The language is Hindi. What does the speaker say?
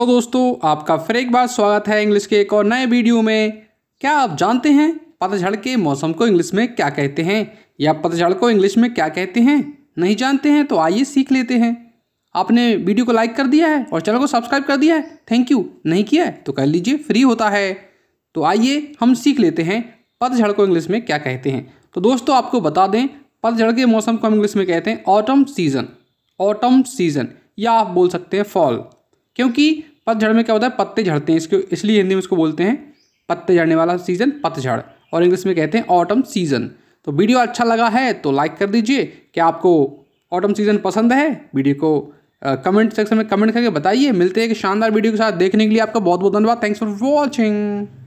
तो दोस्तों आपका फिर एक बार स्वागत है इंग्लिश के एक और नए वीडियो में क्या आप जानते हैं पतझड़ के मौसम को इंग्लिश में क्या कहते हैं या पतझड़ को इंग्लिश में क्या कहते हैं नहीं जानते हैं तो आइए सीख लेते हैं आपने वीडियो को लाइक कर दिया है और चैनल को सब्सक्राइब कर दिया है थैंक यू नहीं किया है तो कर लीजिए फ्री होता है तो आइए हम सीख लेते हैं पतझड़ को इंग्लिश में क्या कहते हैं तो दोस्तों आपको बता दें पतझड़ के मौसम को हम इंग्लिश में कहते हैं ऑटम सीज़न ऑटम सीज़न या आप बोल सकते हैं फॉल क्योंकि पतझड़ में क्या होता है पत्ते झड़ते हैं इसको इसलिए हिंदी में इसको बोलते हैं पत्ते झड़ने वाला सीज़न पतझड़ और इंग्लिश में कहते हैं ऑटम सीज़न तो वीडियो अच्छा लगा है तो लाइक कर दीजिए क्या आपको ऑटम सीज़न पसंद है वीडियो को कमेंट सेक्शन में कमेंट करके बताइए मिलते हैं एक शानदार वीडियो के साथ देखने के लिए आपका बहुत बहुत धन्यवाद थैंक्स फॉर वॉचिंग